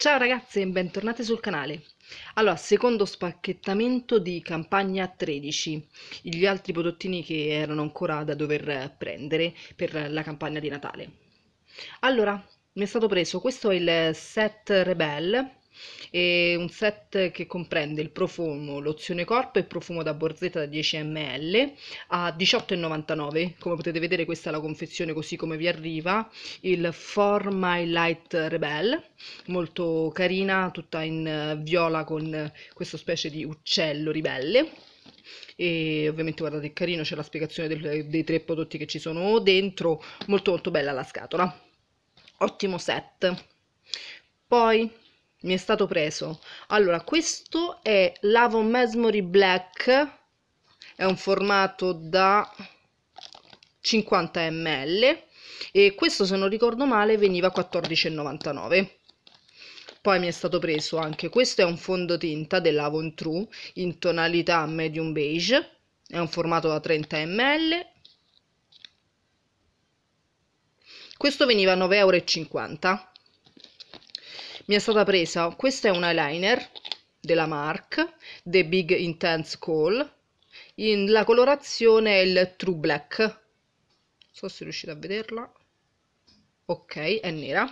Ciao ragazze e bentornate sul canale. Allora, secondo spacchettamento di campagna 13, gli altri prodottini che erano ancora da dover prendere per la campagna di Natale. Allora, mi è stato preso, questo è il set Rebel è un set che comprende il profumo, lozione corpo e il profumo da borzetta da 10 ml a 18,99. Come potete vedere questa è la confezione così come vi arriva, il For My Light Rebel, molto carina, tutta in eh, viola con eh, questa specie di uccello ribelle e ovviamente guardate è carino c'è la spiegazione del, dei tre prodotti che ci sono dentro molto molto bella la scatola ottimo set poi mi è stato preso. Allora, questo è l'Avon Mesmery Black, è un formato da 50 ml e questo se non ricordo male veniva 14,99 poi mi è stato preso anche questo è un fondotinta dell'Avon True in tonalità medium beige è un formato da 30 ml questo veniva 9,50 euro mi è stata presa, questo è un eyeliner della MARC, The Big Intense Call, in, la colorazione è il True Black, non so se riuscite a vederla, ok, è nera.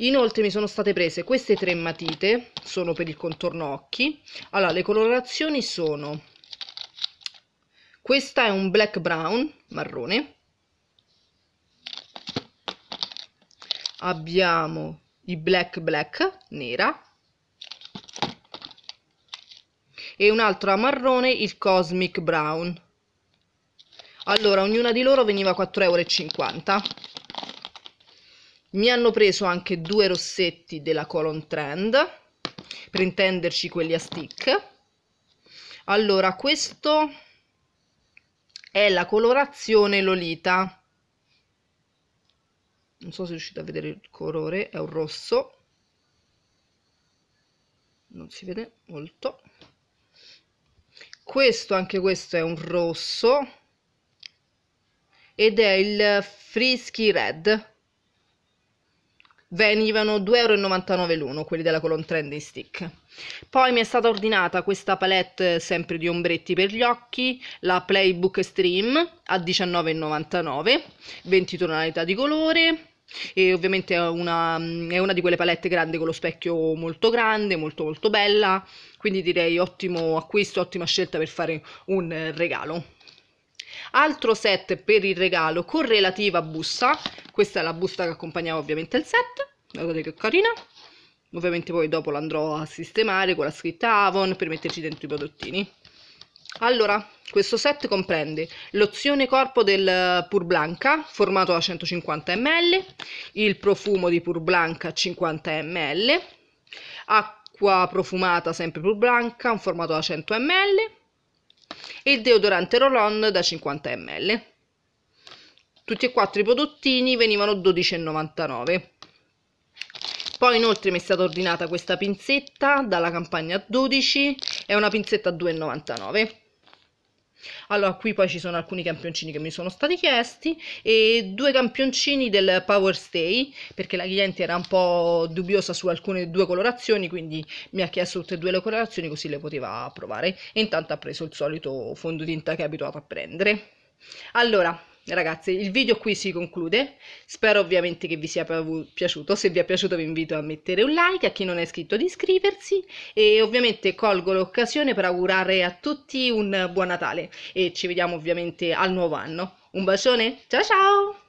Inoltre mi sono state prese queste tre matite, sono per il contorno occhi, allora le colorazioni sono, questa è un black brown, marrone, abbiamo di black black nera e un'altra marrone il cosmic brown allora ognuna di loro veniva 4,50 euro mi hanno preso anche due rossetti della colon trend per intenderci quelli a stick allora questo è la colorazione lolita non so se riuscite a vedere il colore, è un rosso, non si vede molto, questo, anche questo è un rosso, ed è il Frisky Red, venivano 2,99 euro l'uno, quelli della Colon Trending Stick. Poi mi è stata ordinata questa palette sempre di ombretti per gli occhi, la Playbook Stream a 19,99, 20 tonalità di colore, e ovviamente è una, è una, di quelle palette grandi con lo specchio molto grande, molto molto bella, quindi direi ottimo acquisto, ottima scelta per fare un regalo altro set per il regalo con relativa busta questa è la busta che accompagnava ovviamente il set guardate che carina ovviamente poi dopo l'andrò a sistemare con la scritta Avon per metterci dentro i prodottini allora, questo set comprende l'ozione corpo del Pur Blanca, formato da 150 ml, il profumo di Pur Blanca 50 ml, acqua profumata sempre Pur Blanca, un formato da 100 ml, e il deodorante Rolon da 50 ml. Tutti e quattro i prodottini venivano 12,99. Poi inoltre mi è stata ordinata questa pinzetta dalla campagna 12, è una pinzetta 2,99 allora, qui poi ci sono alcuni campioncini che mi sono stati chiesti e due campioncini del Power Stay, perché la cliente era un po' dubbiosa su alcune due colorazioni, quindi mi ha chiesto tutte e due le colorazioni così le poteva provare. E intanto ha preso il solito fondotinta che è abituato a prendere. Allora, ragazzi il video qui si conclude spero ovviamente che vi sia piaciuto se vi è piaciuto vi invito a mettere un like a chi non è iscritto ad iscriversi e ovviamente colgo l'occasione per augurare a tutti un buon Natale e ci vediamo ovviamente al nuovo anno un bacione ciao ciao